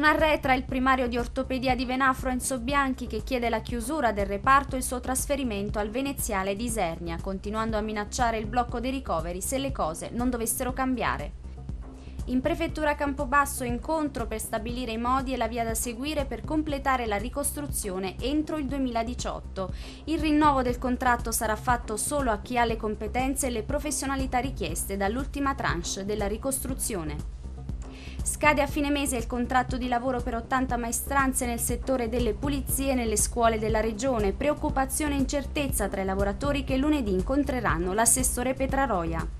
Non arretra il primario di ortopedia di Venafro Enzo Bianchi che chiede la chiusura del reparto e il suo trasferimento al veneziale di Isernia, continuando a minacciare il blocco dei ricoveri se le cose non dovessero cambiare. In prefettura Campobasso incontro per stabilire i modi e la via da seguire per completare la ricostruzione entro il 2018. Il rinnovo del contratto sarà fatto solo a chi ha le competenze e le professionalità richieste dall'ultima tranche della ricostruzione. Scade a fine mese il contratto di lavoro per 80 maestranze nel settore delle pulizie nelle scuole della regione. Preoccupazione e incertezza tra i lavoratori che lunedì incontreranno l'assessore Petraroia.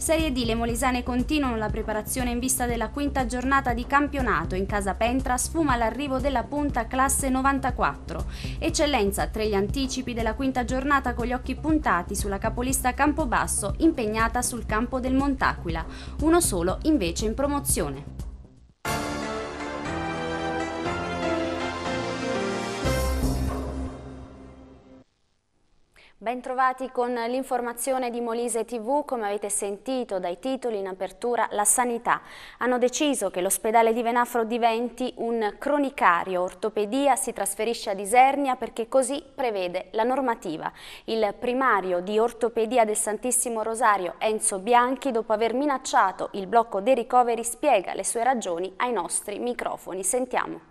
Serie D le molisane continuano la preparazione in vista della quinta giornata di campionato. In casa Pentra sfuma l'arrivo della punta classe 94. Eccellenza tra gli anticipi della quinta giornata con gli occhi puntati sulla capolista Campobasso impegnata sul campo del Montaquila, uno solo invece in promozione. Bentrovati con l'informazione di Molise TV, come avete sentito dai titoli in apertura, la sanità. Hanno deciso che l'ospedale di Venafro diventi un cronicario, ortopedia si trasferisce a Isernia perché così prevede la normativa. Il primario di ortopedia del Santissimo Rosario, Enzo Bianchi, dopo aver minacciato il blocco dei ricoveri, spiega le sue ragioni ai nostri microfoni. Sentiamo.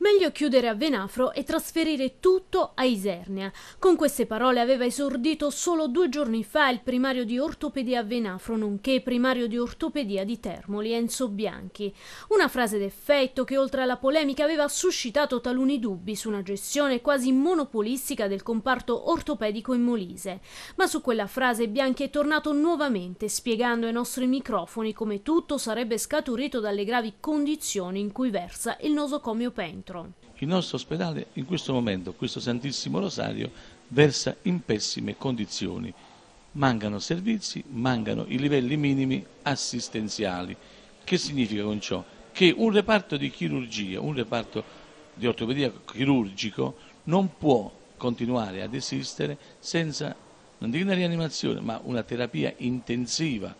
Meglio chiudere a Venafro e trasferire tutto a Isernia. Con queste parole aveva esordito solo due giorni fa il primario di ortopedia a Venafro, nonché primario di ortopedia di Termoli, Enzo Bianchi. Una frase d'effetto che oltre alla polemica aveva suscitato taluni dubbi su una gestione quasi monopolistica del comparto ortopedico in Molise. Ma su quella frase Bianchi è tornato nuovamente spiegando ai nostri microfoni come tutto sarebbe scaturito dalle gravi condizioni in cui versa il nosocomio Pento dentro. Il nostro ospedale in questo momento, questo Santissimo Rosario, versa in pessime condizioni. Mancano servizi, mancano i livelli minimi assistenziali. Che significa con ciò? Che un reparto di chirurgia, un reparto di ortopedia chirurgico non può continuare ad esistere senza, non dico una rianimazione, ma una terapia intensiva.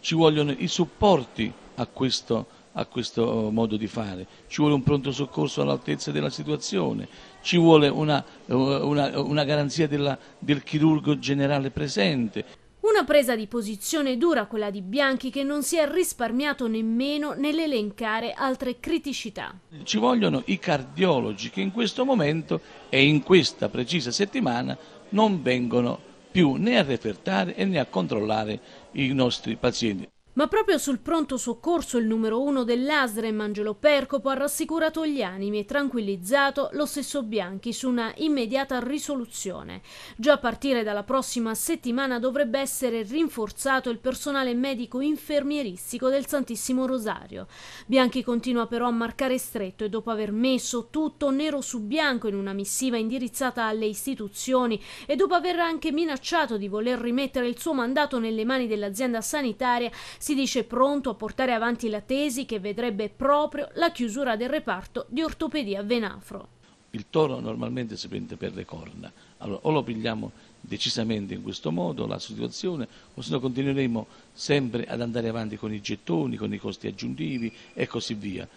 Ci vogliono i supporti a questo a questo eh, modo di fare, ci vuole un pronto soccorso all'altezza della situazione, ci vuole una, eh, una, una garanzia della, del chirurgo generale presente. Una presa di posizione dura quella di Bianchi che non si è risparmiato nemmeno nell'elencare altre criticità. Ci vogliono i cardiologi che in questo momento e in questa precisa settimana non vengono più né a refertare né a controllare i nostri pazienti. Ma proprio sul pronto soccorso il numero uno dell'Asrem, Angelo Percopo, ha rassicurato gli animi e tranquillizzato lo stesso Bianchi su una immediata risoluzione. Già a partire dalla prossima settimana dovrebbe essere rinforzato il personale medico infermieristico del Santissimo Rosario. Bianchi continua però a marcare stretto e dopo aver messo tutto nero su bianco in una missiva indirizzata alle istituzioni e dopo aver anche minacciato di voler rimettere il suo mandato nelle mani dell'azienda sanitaria, si dice pronto a portare avanti la tesi che vedrebbe proprio la chiusura del reparto di ortopedia Venafro. Il toro normalmente si prende per le corna, allora o lo pigliamo decisamente in questo modo la situazione o se no continueremo sempre ad andare avanti con i gettoni, con i costi aggiuntivi e così via.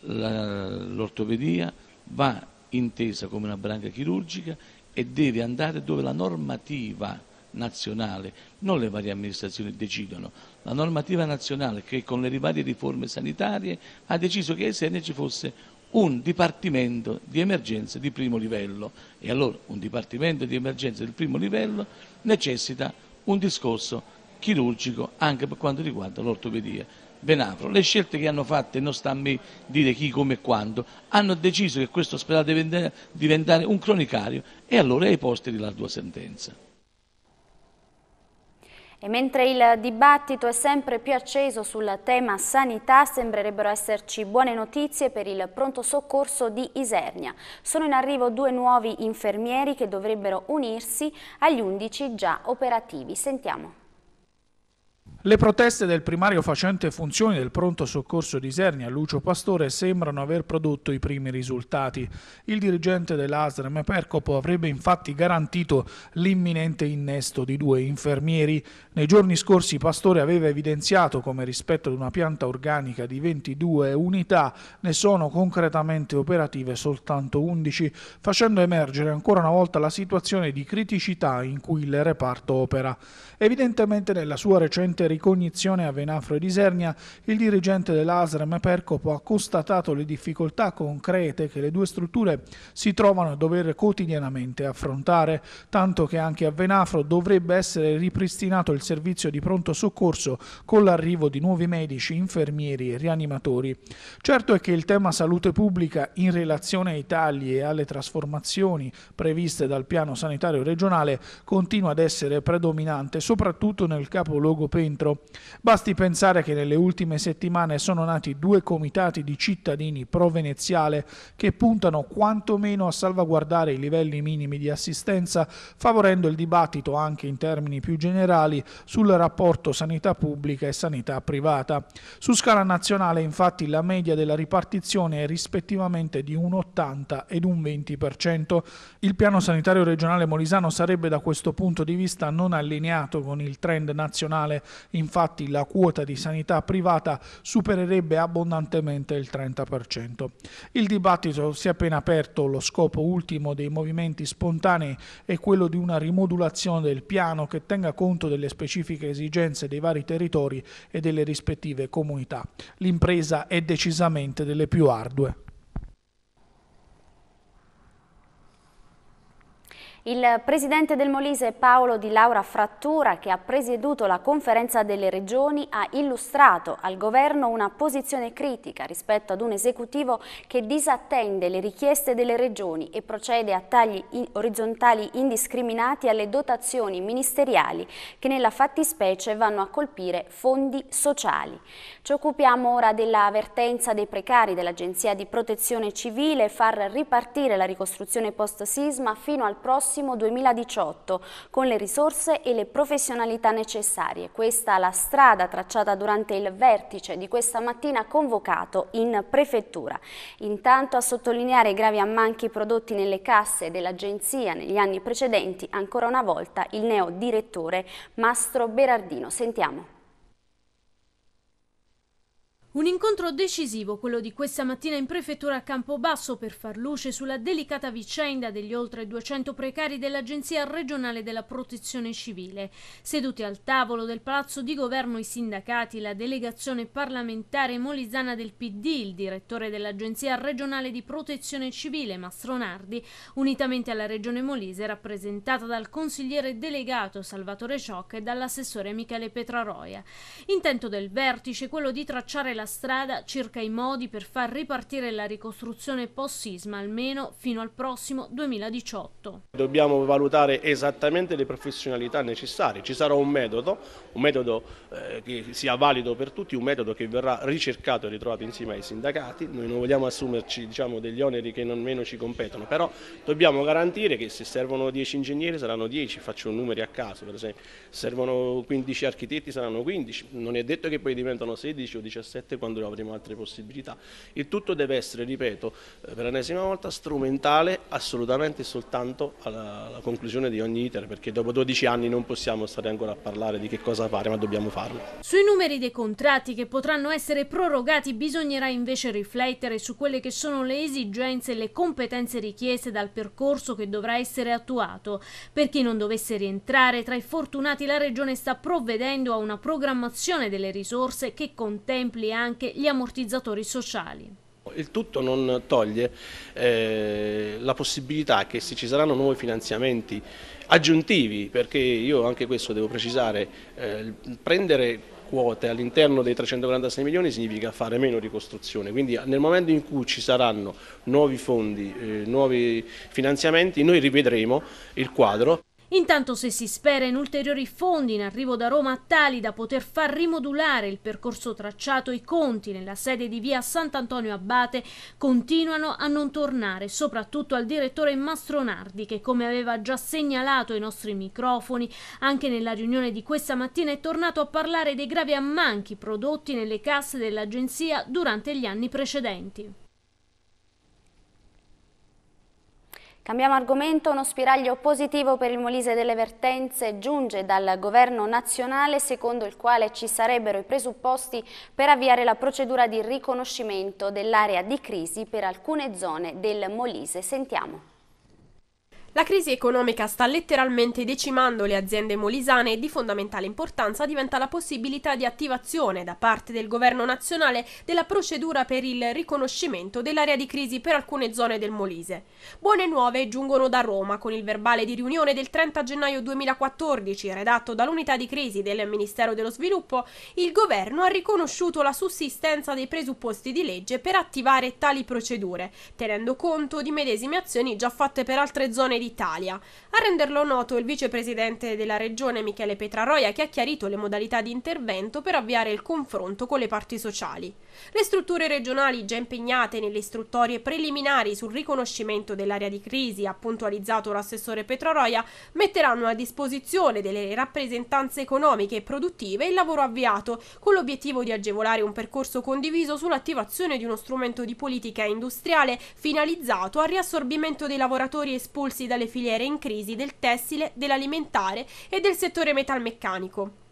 l'ortopedia va intesa come una branca chirurgica e deve andare dove la normativa nazionale, non le varie amministrazioni decidono, la normativa nazionale che con le varie riforme sanitarie ha deciso che ai SN ci fosse un dipartimento di emergenza di primo livello e allora un dipartimento di emergenza di primo livello necessita un discorso chirurgico anche per quanto riguarda l'ortopedia. Benafro, le scelte che hanno fatto, e non me dire chi, come e quando, hanno deciso che questo ospedale deve diventare un cronicario e allora è ai posti della tua sentenza. E mentre il dibattito è sempre più acceso sul tema sanità, sembrerebbero esserci buone notizie per il pronto soccorso di Isernia. Sono in arrivo due nuovi infermieri che dovrebbero unirsi agli undici già operativi. Sentiamo. Le proteste del primario facente funzioni del pronto soccorso di Isernia, Lucio Pastore, sembrano aver prodotto i primi risultati. Il dirigente dell'ASRM Percopo avrebbe infatti garantito l'imminente innesto di due infermieri. Nei giorni scorsi Pastore aveva evidenziato come rispetto ad una pianta organica di 22 unità ne sono concretamente operative soltanto 11, facendo emergere ancora una volta la situazione di criticità in cui il reparto opera. Evidentemente nella sua recente ricognizione a Venafro e Disernia, il dirigente dell'ASREM Percopo ha constatato le difficoltà concrete che le due strutture si trovano a dover quotidianamente affrontare, tanto che anche a Venafro dovrebbe essere ripristinato il servizio di pronto soccorso con l'arrivo di nuovi medici, infermieri e rianimatori. Certo è che il tema salute pubblica in relazione ai tagli e alle trasformazioni previste dal piano sanitario regionale continua ad essere predominante, soprattutto nel capoluogo Pentro, dentro. Basti pensare che nelle ultime settimane sono nati due comitati di cittadini pro-veneziale che puntano quantomeno a salvaguardare i livelli minimi di assistenza, favorendo il dibattito anche in termini più generali sul rapporto sanità pubblica e sanità privata. Su scala nazionale infatti la media della ripartizione è rispettivamente di un 80 ed un 20%. Il piano sanitario regionale molisano sarebbe da questo punto di vista non allineato con il trend nazionale infatti la quota di sanità privata supererebbe abbondantemente il 30%. Il dibattito si è appena aperto, lo scopo ultimo dei movimenti spontanei è quello di una rimodulazione del piano che tenga conto delle specifiche esigenze dei vari territori e delle rispettive comunità. L'impresa è decisamente delle più ardue. Il presidente del Molise Paolo Di Laura Frattura, che ha presieduto la conferenza delle regioni, ha illustrato al governo una posizione critica rispetto ad un esecutivo che disattende le richieste delle regioni e procede a tagli orizzontali indiscriminati alle dotazioni ministeriali che nella fattispecie vanno a colpire fondi sociali. Ci occupiamo ora della dell'avvertenza dei precari dell'Agenzia di Protezione Civile far ripartire la ricostruzione post-sisma fino al prossimo prossimo 2018 con le risorse e le professionalità necessarie. Questa è la strada tracciata durante il vertice di questa mattina convocato in prefettura. Intanto a sottolineare i gravi ammanchi prodotti nelle casse dell'agenzia negli anni precedenti, ancora una volta il neo direttore Mastro Berardino. Sentiamo. Un incontro decisivo, quello di questa mattina in prefettura a Campobasso per far luce sulla delicata vicenda degli oltre 200 precari dell'Agenzia regionale della protezione civile. Seduti al tavolo del Palazzo di Governo i sindacati, la delegazione parlamentare molizzana del PD, il direttore dell'Agenzia regionale di protezione civile Mastronardi, unitamente alla regione Molise rappresentata dal consigliere delegato Salvatore Ciocca e dall'assessore Michele Petraroia. Intento del vertice quello di tracciare la strada circa i modi per far ripartire la ricostruzione post-sisma almeno fino al prossimo 2018. Dobbiamo valutare esattamente le professionalità necessarie, ci sarà un metodo, un metodo eh, che sia valido per tutti, un metodo che verrà ricercato e ritrovato insieme ai sindacati, noi non vogliamo assumerci diciamo, degli oneri che non meno ci competono, però dobbiamo garantire che se servono 10 ingegneri saranno 10, faccio numeri a caso per esempio, servono 15 architetti saranno 15, non è detto che poi diventano 16 o 17 sicuramente quando avremo altre possibilità. Il tutto deve essere, ripeto, eh, per l'ennesima volta strumentale assolutamente soltanto alla, alla conclusione di ogni iter, perché dopo 12 anni non possiamo stare ancora a parlare di che cosa fare, ma dobbiamo farlo. Sui numeri dei contratti che potranno essere prorogati bisognerà invece riflettere su quelle che sono le esigenze e le competenze richieste dal percorso che dovrà essere attuato. Per chi non dovesse rientrare tra i fortunati la Regione sta provvedendo a una programmazione delle risorse che contempli anche gli ammortizzatori sociali. Il tutto non toglie eh, la possibilità che se ci saranno nuovi finanziamenti aggiuntivi, perché io anche questo devo precisare, eh, prendere quote all'interno dei 346 milioni significa fare meno ricostruzione, quindi nel momento in cui ci saranno nuovi fondi, eh, nuovi finanziamenti, noi rivedremo il quadro. Intanto se si spera in ulteriori fondi in arrivo da Roma tali da poter far rimodulare il percorso tracciato, i conti nella sede di via Sant'Antonio Abate continuano a non tornare, soprattutto al direttore Mastronardi che come aveva già segnalato ai nostri microfoni anche nella riunione di questa mattina è tornato a parlare dei gravi ammanchi prodotti nelle casse dell'agenzia durante gli anni precedenti. Cambiamo argomento, uno spiraglio positivo per il Molise delle Vertenze giunge dal governo nazionale secondo il quale ci sarebbero i presupposti per avviare la procedura di riconoscimento dell'area di crisi per alcune zone del Molise. Sentiamo. La crisi economica sta letteralmente decimando le aziende molisane e di fondamentale importanza diventa la possibilità di attivazione da parte del governo nazionale della procedura per il riconoscimento dell'area di crisi per alcune zone del Molise. Buone nuove giungono da Roma con il verbale di riunione del 30 gennaio 2014 redatto dall'unità di crisi del Ministero dello Sviluppo, il governo ha riconosciuto la sussistenza dei presupposti di legge per attivare tali procedure, tenendo conto di medesime azioni già fatte per altre zone di Italia. A renderlo noto il vicepresidente della regione Michele Petraroia che ha chiarito le modalità di intervento per avviare il confronto con le parti sociali. Le strutture regionali già impegnate nelle istruttorie preliminari sul riconoscimento dell'area di crisi, ha puntualizzato l'assessore Petroroia, metteranno a disposizione delle rappresentanze economiche e produttive il lavoro avviato, con l'obiettivo di agevolare un percorso condiviso sull'attivazione di uno strumento di politica industriale finalizzato al riassorbimento dei lavoratori espulsi dalle filiere in crisi del tessile, dell'alimentare e del settore metalmeccanico.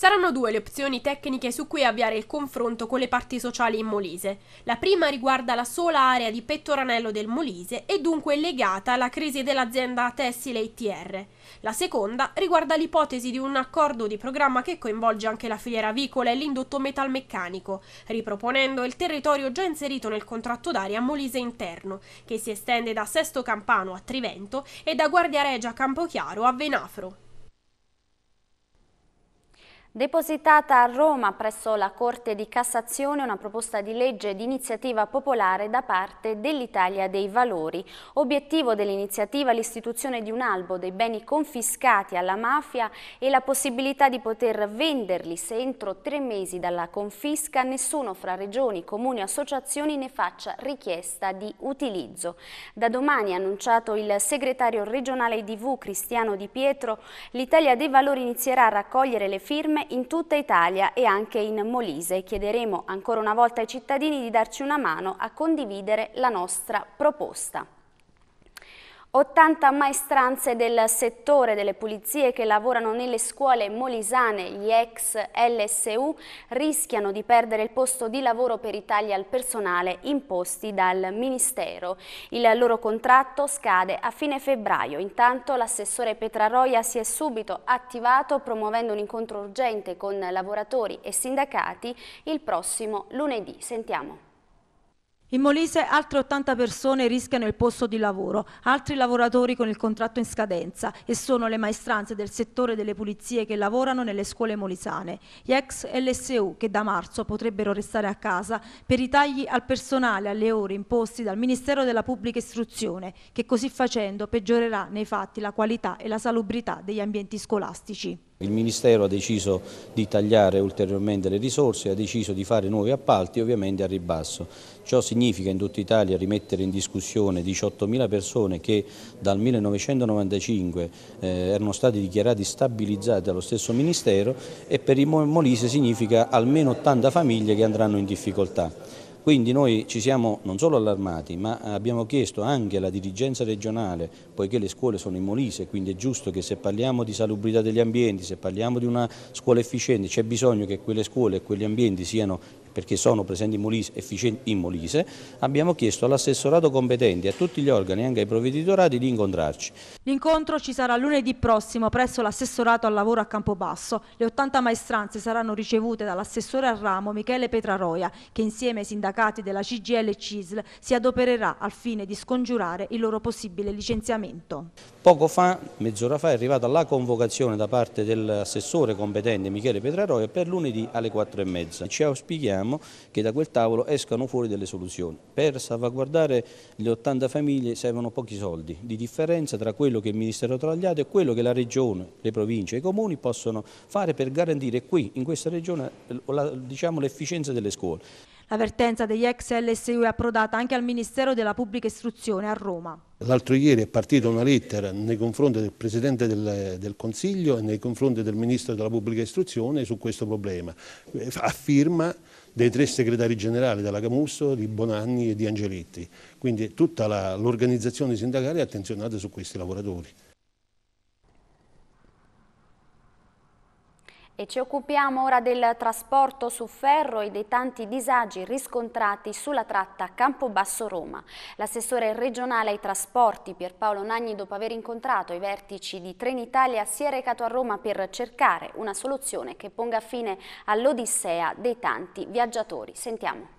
Saranno due le opzioni tecniche su cui avviare il confronto con le parti sociali in Molise. La prima riguarda la sola area di Pettoranello del Molise e dunque legata alla crisi dell'azienda tessile ITR. La seconda riguarda l'ipotesi di un accordo di programma che coinvolge anche la filiera avicola e l'indotto metalmeccanico, riproponendo il territorio già inserito nel contratto d'aria Molise interno, che si estende da Sesto Campano a Trivento e da Guardia Regia Campochiaro a Venafro. Depositata a Roma presso la Corte di Cassazione una proposta di legge di iniziativa popolare da parte dell'Italia dei Valori. Obiettivo dell'iniziativa l'istituzione di un albo dei beni confiscati alla mafia e la possibilità di poter venderli se entro tre mesi dalla confisca nessuno fra regioni, comuni o associazioni ne faccia richiesta di utilizzo. Da domani, ha annunciato il segretario regionale di V Cristiano Di Pietro, l'Italia dei Valori inizierà a raccogliere le firme in tutta Italia e anche in Molise. Chiederemo ancora una volta ai cittadini di darci una mano a condividere la nostra proposta. 80 maestranze del settore delle pulizie che lavorano nelle scuole molisane, gli ex LSU, rischiano di perdere il posto di lavoro per i tagli al personale imposti dal Ministero. Il loro contratto scade a fine febbraio. Intanto l'assessore Petraroia si è subito attivato promuovendo un incontro urgente con lavoratori e sindacati il prossimo lunedì. Sentiamo. In Molise altre 80 persone rischiano il posto di lavoro, altri lavoratori con il contratto in scadenza e sono le maestranze del settore delle pulizie che lavorano nelle scuole molisane, gli ex LSU che da marzo potrebbero restare a casa per i tagli al personale alle ore imposti dal Ministero della Pubblica Istruzione che così facendo peggiorerà nei fatti la qualità e la salubrità degli ambienti scolastici. Il Ministero ha deciso di tagliare ulteriormente le risorse, ha deciso di fare nuovi appalti ovviamente a ribasso. Ciò significa in tutta Italia rimettere in discussione 18.000 persone che dal 1995 eh, erano state dichiarate stabilizzate dallo stesso Ministero e per il Molise significa almeno 80 famiglie che andranno in difficoltà. Quindi noi ci siamo non solo allarmati, ma abbiamo chiesto anche alla dirigenza regionale, poiché le scuole sono in Molise, quindi è giusto che se parliamo di salubrità degli ambienti, se parliamo di una scuola efficiente, c'è bisogno che quelle scuole e quegli ambienti siano perché sono presenti in Molise, efficienti in Molise, abbiamo chiesto all'assessorato competente, a tutti gli organi e anche ai provveditorati di incontrarci. L'incontro ci sarà lunedì prossimo presso l'assessorato al lavoro a Campobasso. Le 80 maestranze saranno ricevute dall'assessore al ramo Michele Petraroia, che insieme ai sindacati della CGL e CISL si adopererà al fine di scongiurare il loro possibile licenziamento. Poco fa, mezz'ora fa, è arrivata la convocazione da parte dell'assessore competente Michele Petraroia per lunedì alle 4.30. Ci auspichiamo auspichiamo che da quel tavolo escano fuori delle soluzioni. Per salvaguardare le 80 famiglie servono pochi soldi di differenza tra quello che il Ministero ha tagliato e quello che la Regione, le province e i comuni possono fare per garantire qui, in questa Regione, diciamo, l'efficienza delle scuole. L'avvertenza degli ex LSU è approdata anche al Ministero della Pubblica Istruzione a Roma. L'altro ieri è partita una lettera nei confronti del Presidente del, del, Consiglio e nei confronti del Ministro della Pubblica Istruzione su questo problema. Eh, a firma dei tre segretari generali della Camusso, di Bonanni e di Angeletti. Quindi tutta l'organizzazione sindacale è attenzionata su questi lavoratori. E ci occupiamo ora del trasporto su ferro e dei tanti disagi riscontrati sulla tratta Campobasso-Roma. L'assessore regionale ai trasporti Pierpaolo Nagni, dopo aver incontrato i vertici di Trenitalia, si è recato a Roma per cercare una soluzione che ponga fine all'odissea dei tanti viaggiatori. Sentiamo.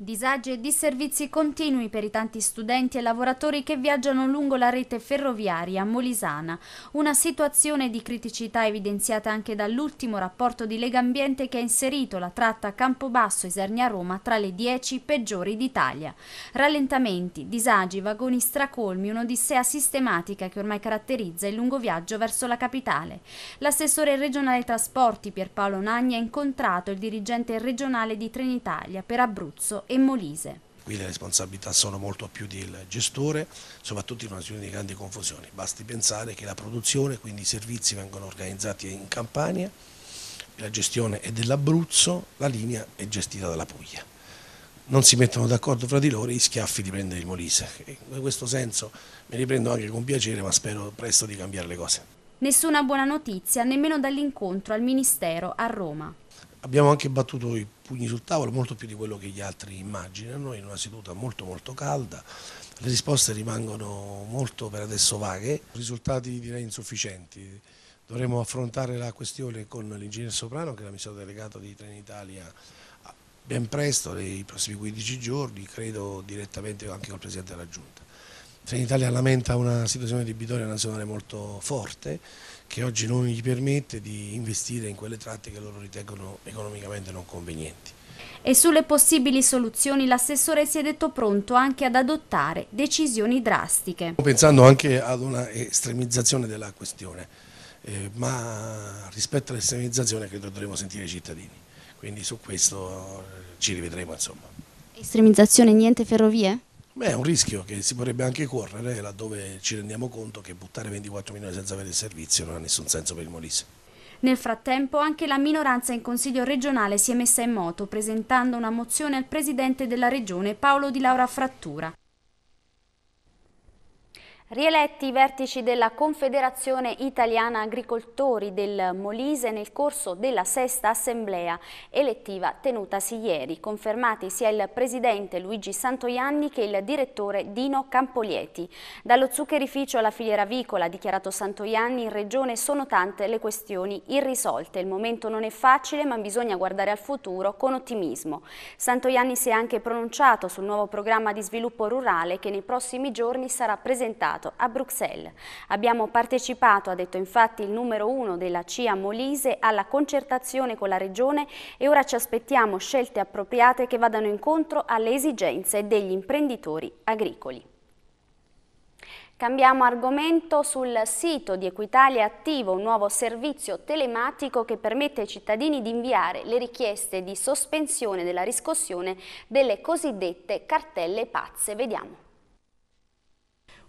Disagi e disservizi continui per i tanti studenti e lavoratori che viaggiano lungo la rete ferroviaria molisana. Una situazione di criticità evidenziata anche dall'ultimo rapporto di Legambiente che ha inserito la tratta Campobasso-Isernia-Roma tra le 10 peggiori d'Italia. Rallentamenti, disagi, vagoni stracolmi, un'odissea sistematica che ormai caratterizza il lungo viaggio verso la capitale. L'assessore regionale trasporti Pierpaolo Nagni ha incontrato il dirigente regionale di Trenitalia per Abruzzo e Molise. Qui le responsabilità sono molto più del gestore, soprattutto in una situazione di grande confusione. Basti pensare che la produzione, quindi i servizi vengono organizzati in Campania, la gestione è dell'Abruzzo, la linea è gestita dalla Puglia. Non si mettono d'accordo fra di loro i schiaffi di prendere il Molise. In questo senso me li prendo anche con piacere, ma spero presto di cambiare le cose. Nessuna buona notizia nemmeno dall'incontro al Ministero a Roma abbiamo anche battuto i pugni sul tavolo molto più di quello che gli altri immaginano in una seduta molto molto calda, le risposte rimangono molto per adesso vaghe, risultati direi insufficienti. Dovremo affrontare la questione con l'ingegner Soprano che è l'amministratore delegato di Trenitalia ben presto, nei prossimi 15 giorni, credo direttamente anche col Presidente della Giunta. Trenitalia lamenta una situazione di bidonia nazionale molto forte, che oggi non gli permette di investire in quelle tratte che loro ritengono economicamente non convenienti. E sulle possibili soluzioni l'assessore si è detto pronto anche ad adottare decisioni drastiche. Pensando anche ad una estremizzazione della questione, eh, ma rispetto all'estremizzazione credo dovremo sentire i cittadini, quindi su questo eh, ci rivedremo insomma. Estremizzazione, niente ferrovie? Beh, è un rischio che si potrebbe anche correre laddove ci rendiamo conto che buttare 24 milioni senza avere il servizio non ha nessun senso per il Molise. Nel frattempo anche la minoranza in Consiglio regionale si è messa in moto presentando una mozione al Presidente della Regione Paolo Di Laura Frattura. Rieletti i vertici della Confederazione Italiana Agricoltori del Molise nel corso della sesta assemblea elettiva tenutasi ieri, confermati sia il presidente Luigi Santoianni che il direttore Dino Campolieti. Dallo zuccherificio alla filiera vicola, ha dichiarato Santoianni, in regione sono tante le questioni irrisolte. Il momento non è facile ma bisogna guardare al futuro con ottimismo. Santoianni si è anche pronunciato sul nuovo programma di sviluppo rurale che nei prossimi giorni sarà presentato realizzato a Bruxelles. Abbiamo partecipato, ha detto infatti il numero uno della CIA Molise, alla concertazione con la Regione e ora ci aspettiamo scelte appropriate che vadano incontro alle esigenze degli imprenditori agricoli. Cambiamo argomento sul sito di Equitalia attivo un nuovo servizio telematico che permette ai cittadini di inviare le richieste di sospensione della riscossione delle cosiddette cartelle pazze. Vediamo.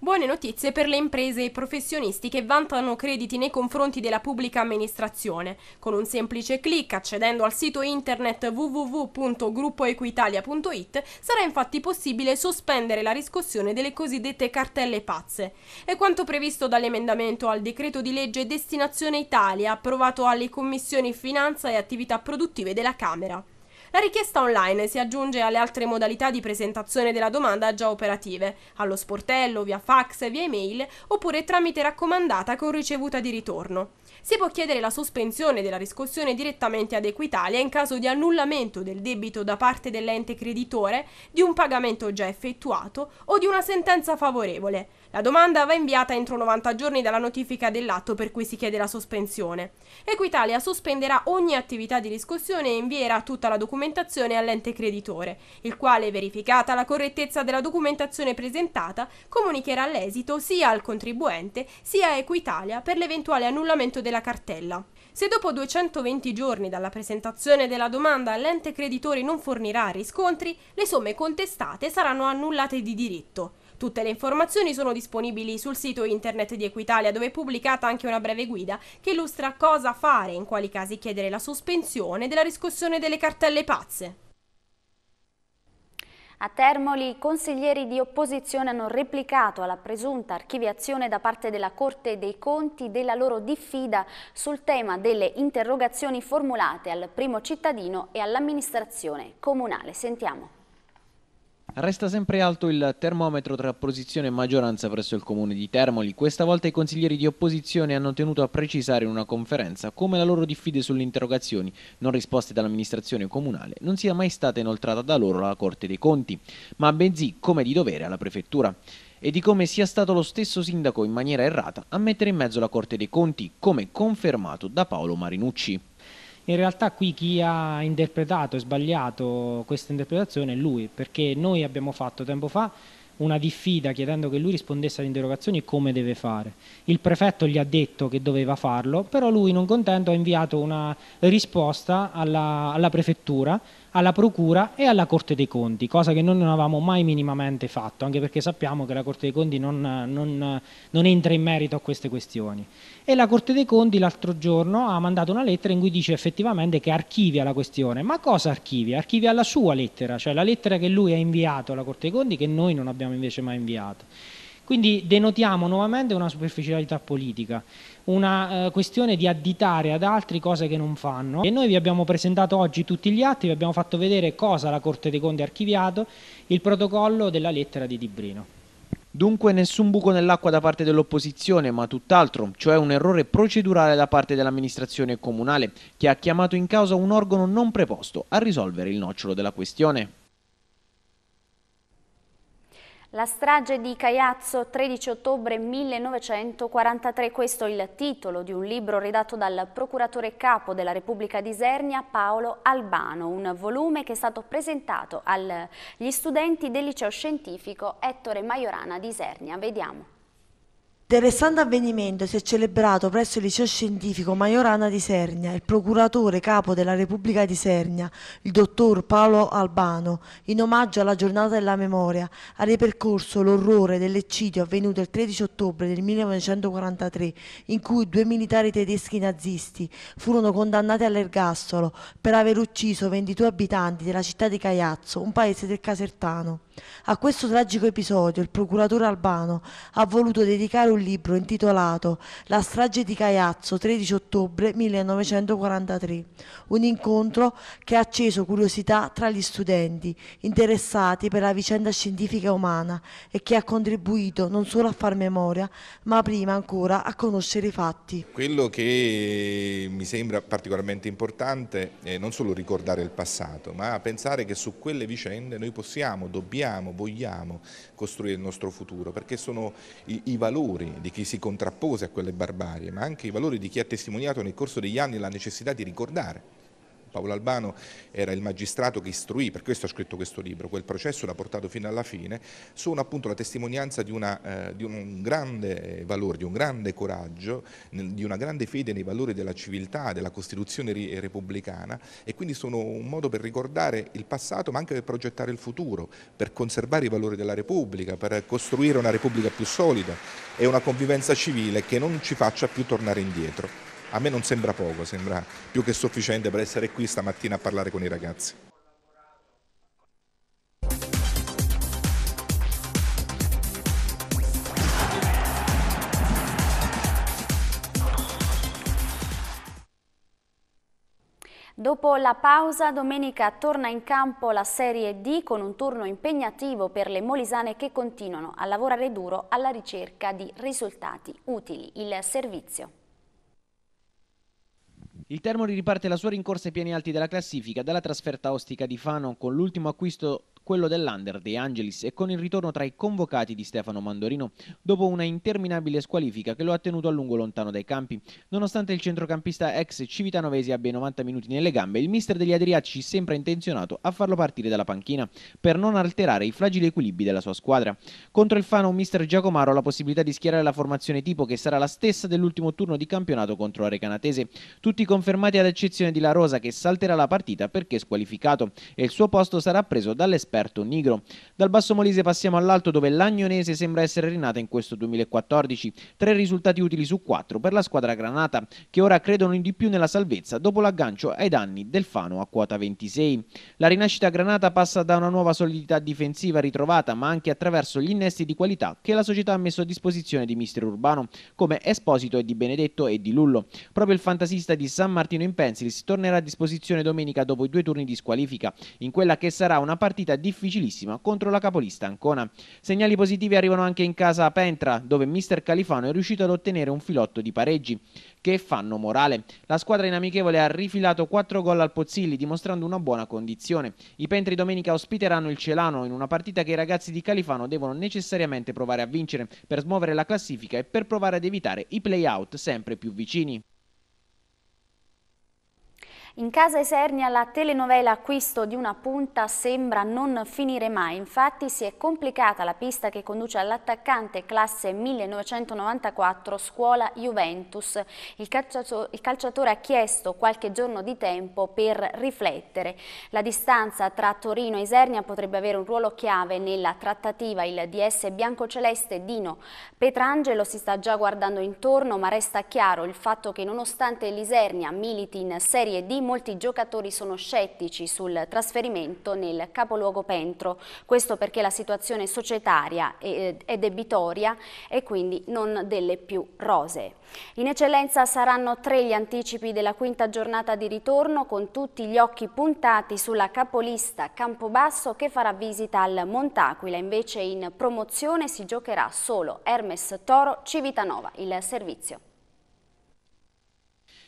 Buone notizie per le imprese e i professionisti che vantano crediti nei confronti della pubblica amministrazione. Con un semplice clic accedendo al sito internet www.gruppoequitalia.it sarà infatti possibile sospendere la riscossione delle cosiddette cartelle pazze. È quanto previsto dall'emendamento al decreto di legge Destinazione Italia approvato alle commissioni Finanza e Attività Produttive della Camera. La richiesta online si aggiunge alle altre modalità di presentazione della domanda già operative, allo sportello, via fax, via email oppure tramite raccomandata con ricevuta di ritorno si può chiedere la sospensione della riscossione direttamente ad Equitalia in caso di annullamento del debito da parte dell'ente creditore, di un pagamento già effettuato o di una sentenza favorevole. La domanda va inviata entro 90 giorni dalla notifica dell'atto per cui si chiede la sospensione. Equitalia sospenderà ogni attività di riscossione e invierà tutta la documentazione all'ente creditore, il quale, verificata la correttezza della documentazione presentata, comunicherà l'esito sia al contribuente sia a Equitalia per l'eventuale annullamento del della cartella. Se dopo 220 giorni dalla presentazione della domanda l'ente creditore non fornirà riscontri, le somme contestate saranno annullate di diritto. Tutte le informazioni sono disponibili sul sito internet di Equitalia dove è pubblicata anche una breve guida che illustra cosa fare e in quali casi chiedere la sospensione della riscossione delle cartelle pazze. A Termoli i consiglieri di opposizione hanno replicato alla presunta archiviazione da parte della Corte dei Conti della loro diffida sul tema delle interrogazioni formulate al primo cittadino e all'amministrazione comunale. Sentiamo. Resta sempre alto il termometro tra opposizione e maggioranza presso il comune di Termoli. Questa volta i consiglieri di opposizione hanno tenuto a precisare in una conferenza come la loro diffide sulle interrogazioni non risposte dall'amministrazione comunale non sia mai stata inoltrata da loro alla Corte dei Conti, ma bensì come di dovere alla Prefettura e di come sia stato lo stesso sindaco in maniera errata a mettere in mezzo la Corte dei Conti, come confermato da Paolo Marinucci. In realtà qui chi ha interpretato e sbagliato questa interpretazione è lui, perché noi abbiamo fatto tempo fa una diffida chiedendo che lui rispondesse alle interrogazioni come deve fare. Il prefetto gli ha detto che doveva farlo, però lui non contento ha inviato una risposta alla, alla prefettura alla Procura e alla Corte dei Conti, cosa che noi non avevamo mai minimamente fatto, anche perché sappiamo che la Corte dei Conti non, non, non entra in merito a queste questioni. E la Corte dei Conti l'altro giorno ha mandato una lettera in cui dice effettivamente che archivia la questione. Ma cosa archivia? Archivia la sua lettera, cioè la lettera che lui ha inviato alla Corte dei Conti che noi non abbiamo invece mai inviato. Quindi denotiamo nuovamente una superficialità politica, una eh, questione di additare ad altri cose che non fanno e noi vi abbiamo presentato oggi tutti gli atti, vi abbiamo fatto vedere cosa la Corte dei Conti ha archiviato, il protocollo della lettera di Dibrino. Dunque nessun buco nell'acqua da parte dell'opposizione, ma tutt'altro, cioè un errore procedurale da parte dell'amministrazione comunale, che ha chiamato in causa un organo non preposto a risolvere il nocciolo della questione. La strage di Caiazzo, 13 ottobre 1943, questo è il titolo di un libro redatto dal procuratore capo della Repubblica di Isernia, Paolo Albano, un volume che è stato presentato agli studenti del liceo scientifico Ettore Majorana di Isernia. Vediamo. Interessante avvenimento si è celebrato presso il liceo scientifico Maiorana di Sernia. Il procuratore capo della Repubblica di Sernia, il dottor Paolo Albano, in omaggio alla giornata della memoria, ha ripercorso l'orrore dell'eccidio avvenuto il 13 ottobre del 1943, in cui due militari tedeschi nazisti furono condannati all'ergastolo per aver ucciso 22 abitanti della città di Caiazzo, un paese del Casertano. A questo tragico episodio il procuratore albano ha voluto dedicare un libro intitolato La strage di Caiazzo 13 ottobre 1943, un incontro che ha acceso curiosità tra gli studenti interessati per la vicenda scientifica umana e che ha contribuito non solo a far memoria ma prima ancora a conoscere i fatti. Quello che mi sembra particolarmente importante è non solo ricordare il passato ma pensare che su quelle vicende noi possiamo, dobbiamo possiamo, vogliamo costruire il nostro futuro, perché sono i, i valori di chi si contrappose a quelle barbarie, ma anche i valori di chi ha testimoniato nel corso degli anni la necessità di ricordare Paolo Albano era il magistrato che istruì, per questo ha scritto questo libro, quel processo l'ha portato fino alla fine, sono appunto la testimonianza di, una, eh, di un grande valore, di un grande coraggio, di una grande fede nei valori della civiltà, della Costituzione repubblicana e quindi sono un modo per ricordare il passato ma anche per progettare il futuro, per conservare i valori della Repubblica, per costruire una Repubblica più solida e una convivenza civile che non ci faccia più tornare indietro a me non sembra poco, sembra più che sufficiente per essere qui stamattina a parlare con i ragazzi. Dopo la pausa, domenica torna in campo la Serie D con un turno impegnativo per le molisane che continuano a lavorare duro alla ricerca di risultati utili. Il servizio. Il Termoli riparte la sua rincorsa ai piani alti della classifica dalla trasferta ostica di Fano con l'ultimo acquisto quello dell'under De Angelis e con il ritorno tra i convocati di Stefano Mandorino dopo una interminabile squalifica che lo ha tenuto a lungo lontano dai campi. Nonostante il centrocampista ex civitanovesi abbia 90 minuti nelle gambe, il mister degli Adriatici sembra intenzionato a farlo partire dalla panchina per non alterare i fragili equilibri della sua squadra. Contro il Fano, mister Giacomaro ha la possibilità di schierare la formazione tipo che sarà la stessa dell'ultimo turno di campionato contro la Recanatese. Tutti confermati ad eccezione di La Rosa che salterà la partita perché squalificato e il suo posto sarà preso dall'esperto Roberto Nigro. Dal Basso Molise passiamo all'Alto dove l'Agnonese sembra essere rinata in questo 2014, tre risultati utili su quattro per la squadra granata che ora credono di più nella salvezza dopo l'aggancio ai danni del Fano a quota 26. La rinascita granata passa da una nuova solidità difensiva ritrovata ma anche attraverso gli innesti di qualità che la società ha messo a disposizione di mister Urbano come Esposito e di Benedetto e di Lullo. Proprio il fantasista di San Martino in Pensilis tornerà a disposizione domenica dopo i due turni di squalifica in quella che sarà una partita di difficilissima contro la capolista Ancona. Segnali positivi arrivano anche in casa a Pentra, dove mister Califano è riuscito ad ottenere un filotto di pareggi, che fanno morale. La squadra in amichevole ha rifilato 4 gol al Pozzilli, dimostrando una buona condizione. I Pentri domenica ospiteranno il Celano in una partita che i ragazzi di Califano devono necessariamente provare a vincere per smuovere la classifica e per provare ad evitare i play-out sempre più vicini. In casa Esernia la telenovela Acquisto di una punta sembra non finire mai, infatti si è complicata la pista che conduce all'attaccante classe 1994 scuola Juventus. Il calciatore, il calciatore ha chiesto qualche giorno di tempo per riflettere. La distanza tra Torino e Esernia potrebbe avere un ruolo chiave nella trattativa. Il DS biancoceleste Dino Petrangelo si sta già guardando intorno ma resta chiaro il fatto che nonostante l'Isernia militi in Serie D molti giocatori sono scettici sul trasferimento nel capoluogo Pentro, questo perché la situazione societaria è, eh, è debitoria e quindi non delle più rosee. In eccellenza saranno tre gli anticipi della quinta giornata di ritorno con tutti gli occhi puntati sulla capolista Campobasso che farà visita al Montaquila, invece in promozione si giocherà solo Hermes Toro Civitanova, il servizio.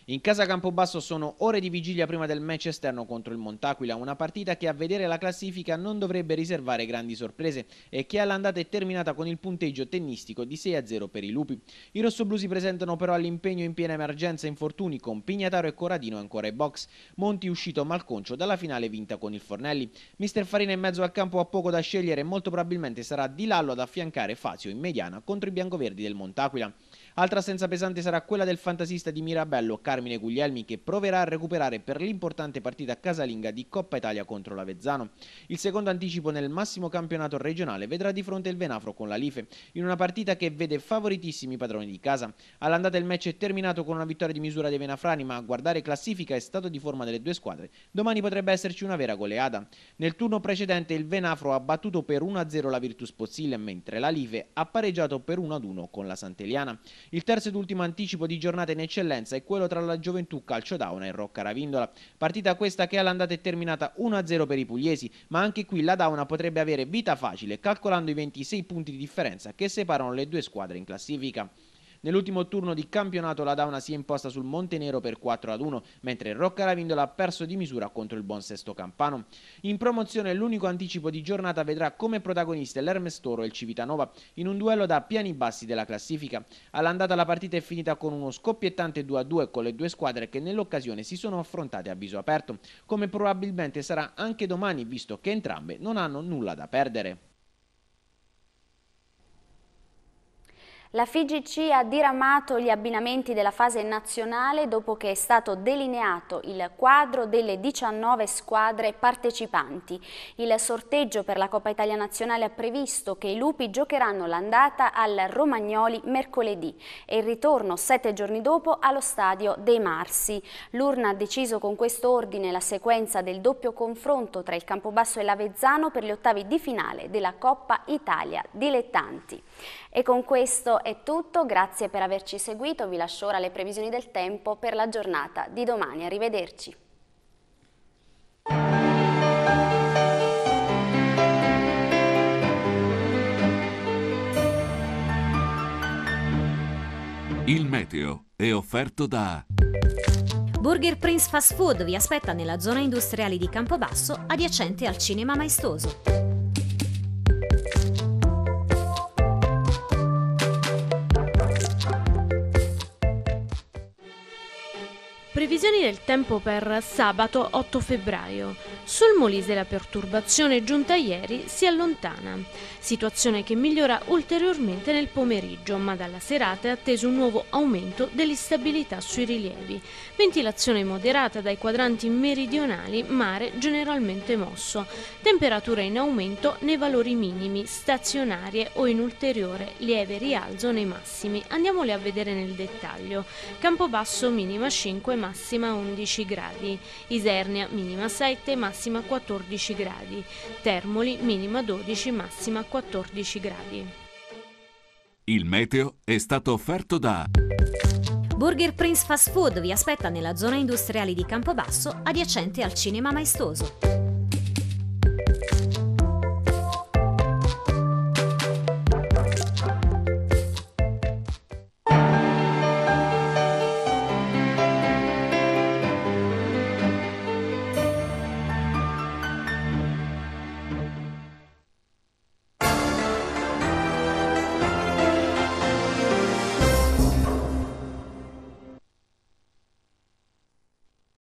In casa Campobasso sono ore di vigilia prima del match esterno contro il Montaquila, una partita che a vedere la classifica non dovrebbe riservare grandi sorprese e che all'andata è terminata con il punteggio tennistico di 6-0 per i Lupi. I si presentano però all'impegno in piena emergenza infortuni con Pignataro e Corradino ancora ai box, Monti uscito malconcio dalla finale vinta con il Fornelli. Mister Farina in mezzo al campo ha poco da scegliere e molto probabilmente sarà Di Lallo ad affiancare Fazio in mediana contro i biancoverdi del Montaquila. Altra assenza pesante sarà quella del fantasista di Mirabello, Carmine Guglielmi, che proverà a recuperare per l'importante partita casalinga di Coppa Italia contro l'Avezzano. Il secondo anticipo nel massimo campionato regionale vedrà di fronte il Venafro con la Life, in una partita che vede favoritissimi i padroni di casa. All'andata il match è terminato con una vittoria di misura dei Venafrani, ma a guardare classifica e stato di forma delle due squadre, domani potrebbe esserci una vera goleada. Nel turno precedente il Venafro ha battuto per 1-0 la Virtus Pozzile, mentre la Life ha pareggiato per 1-1 con la Santeliana. Il terzo ed ultimo anticipo di giornata in eccellenza è quello tra la Gioventù Calcio Dauna e Rocca Ravindola. Partita questa che all'andata è terminata 1-0 per i pugliesi, ma anche qui la Dauna potrebbe avere vita facile, calcolando i 26 punti di differenza che separano le due squadre in classifica. Nell'ultimo turno di campionato la Dauna si è imposta sul Montenero per 4 1, mentre Rocca Ravindola ha perso di misura contro il buon Sesto Campano. In promozione l'unico anticipo di giornata vedrà come protagoniste l'Ermestoro e il Civitanova in un duello da piani bassi della classifica. All'andata la partita è finita con uno scoppiettante 2 2 con le due squadre che nell'occasione si sono affrontate a viso aperto, come probabilmente sarà anche domani visto che entrambe non hanno nulla da perdere. La FIGC ha diramato gli abbinamenti della fase nazionale dopo che è stato delineato il quadro delle 19 squadre partecipanti. Il sorteggio per la Coppa Italia Nazionale ha previsto che i lupi giocheranno l'andata al Romagnoli mercoledì e il ritorno sette giorni dopo allo stadio dei Marsi. L'Urna ha deciso con questo ordine la sequenza del doppio confronto tra il Campobasso e l'Avezzano per gli ottavi di finale della Coppa Italia Dilettanti. E con questo è tutto, grazie per averci seguito, vi lascio ora le previsioni del tempo per la giornata di domani, arrivederci. Il meteo è offerto da... Burger Prince Fast Food vi aspetta nella zona industriale di Campobasso adiacente al Cinema Maestoso. Previsioni del tempo per sabato 8 febbraio. Sul Molise la perturbazione giunta ieri si allontana, situazione che migliora ulteriormente nel pomeriggio, ma dalla serata è atteso un nuovo aumento dell'instabilità sui rilievi. Ventilazione moderata dai quadranti meridionali, mare generalmente mosso, temperature in aumento nei valori minimi, stazionarie o in ulteriore lieve rialzo nei massimi. Andiamole a vedere nel dettaglio. Campobasso minima 5 massima massima 11 gradi, Isernia minima 7, massima 14 gradi, Termoli minima 12, massima 14 gradi. Il meteo è stato offerto da... Burger Prince Fast Food vi aspetta nella zona industriale di Campobasso adiacente al Cinema Maestoso.